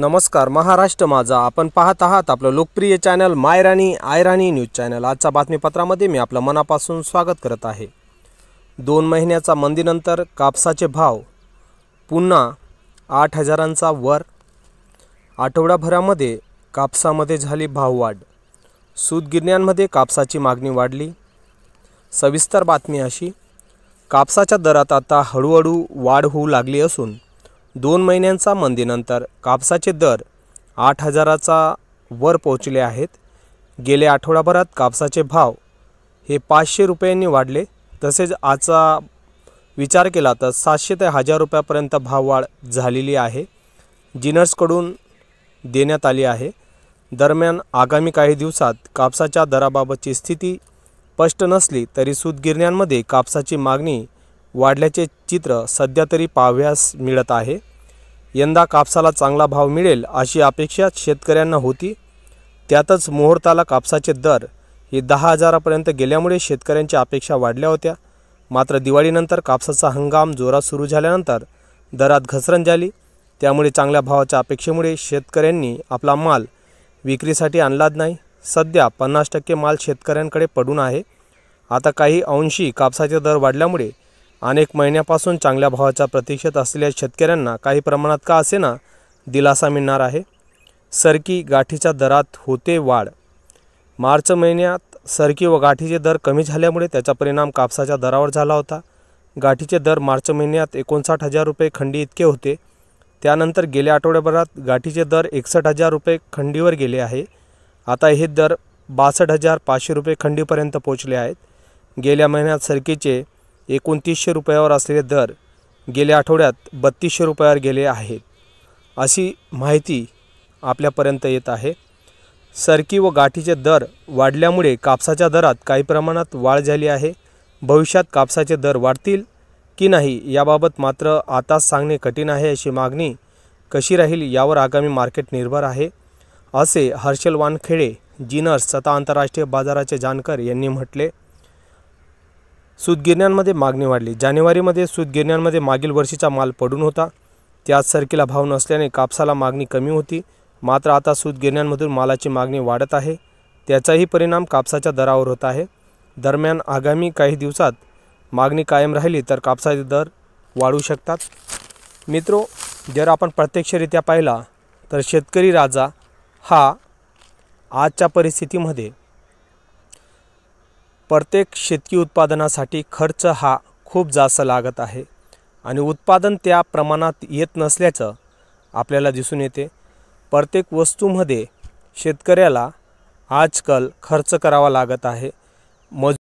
नमस्कार महाराष्ट्र माझा आपण पाहत आहात आपलं लोकप्रिय चॅनल मायराणी आयराणी न्यूज चॅनल आजच्या बातमीपत्रामध्ये मी आपलं मनापासून स्वागत करत आहे दोन महिन्याचा मंदीनंतर कापसाचे भाव पुन्हा आठ हजारांचा वर आठवडाभरामध्ये कापसामध्ये झाली भाववाढ सूतगिरण्यांमध्ये कापसाची मागणी वाढली सविस्तर बातमी अशी कापसाच्या दरात आता हळूहळू वाढ होऊ लागली असून दोन महिन्यांचा मंदीनंतर कापसाचे दर आठ हजाराचा वर पोहोचले आहेत गेल्या आठवडाभरात कापसाचे भाव हे पाचशे रुपयांनी वाढले तसेच आजचा विचार केला तर सातशे ते हजार रुपयापर्यंत भाववाढ झालेली आहे जिनर्सकडून देण्यात आली आहे दरम्यान आगामी काही दिवसात कापसाच्या दराबाबतची स्थिती स्पष्ट नसली तरी सूतगिरण्यांमध्ये कापसाची मागणी वाढल्याचे चित्र सध्या तरी पाहाव्यास मिळत आहे यंदा कापसाला चांगला भाव मिळेल अशी अपेक्षा शेतकऱ्यांना होती त्यातच मुहूर्ताला कापसाचे दर हे दहा हजारापर्यंत गेल्यामुळे शेतकऱ्यांच्या अपेक्षा वाढल्या होत्या मात्र दिवाळीनंतर कापसाचा हंगाम जोरात सुरू झाल्यानंतर दरात घसरण झाली त्यामुळे चांगल्या भावाच्या अपेक्षेमुळे शेतकऱ्यांनी आपला माल विक्रीसाठी आणलाच नाही सध्या पन्नास टक्के माल शेतकऱ्यांकडे पडून आहे आता काही अंशी कापसाचे दर वाढल्यामुळे अनेक महिन्यापासून चांगल्या भावाच्या प्रतीक्षेत असलेल्या शेतकऱ्यांना काही प्रमाणात का असे ना दिलासा मिळणार आहे सरकी गाठीच्या दरात होते वाढ मार्च महिन्यात सरकी व गाठीचे दर कमी झाल्यामुळे त्याचा परिणाम कापसाच्या दरावर झाला होता गाठीचे दर मार्च महिन्यात एकोणसाठ हजार रुपये खंडी इतके होते त्यानंतर गेल्या आठवड्याभरात गाठीचे दर एकसष्ट हजार रुपये खंडीवर गेले आहे आता हे दर बासष्ट हजार पाचशे रुपये खंडीपर्यंत पोचले आहेत गेल्या महिन्यात सरकीचे एकोणतीसशे रुपयावर असलेले दर गेल्या आठवड्यात बत्तीसशे रुपयावर गेले आहेत अशी माहिती आपल्यापर्यंत येत आहे सरकी व गाठीचे दर वाढल्यामुळे कापसाच्या दरात काही प्रमाणात वाढ झाली आहे भविष्यात कापसाचे दर वाढतील की नाही याबाबत मात्र आताच सांगणे कठीण आहे अशी मागणी कशी राहील यावर आगामी मार्केट निर्भर आहे असे हर्षल वानखेडे जिनर्स तथा आंतरराष्ट्रीय बाजाराचे जानकर यांनी म्हटले सूतगिरण्यांमध्ये मागणी वाढली जानेवारीमध्ये सूतगिरण्यांमध्ये मागील वर्षीचा माल पडून होता त्याच सरकीला भाव नसल्याने कापसाला मागणी कमी होती मात्र आता सूतगिरण्यांमधून मालाची मागणी वाढत आहे त्याचाही परिणाम कापसाच्या दरावर होत आहे दरम्यान आगामी काही दिवसात मागणी कायम राहिली तर कापसाचे दर वाढू शकतात मित्रो जर आपण प्रत्यक्षरित्या पाहिला तर शेतकरी राजा हा आजच्या परिस्थितीमध्ये प्रत्येक शेतकी उत्पादनासाठी खर्च हा खूप जास्त लागत आहे आणि उत्पादन त्या प्रमाणात येत नसल्याचं आपल्याला दिसून येते प्रत्येक वस्तूमध्ये शेतकऱ्याला आजकाल खर्च करावा लागत आहे मज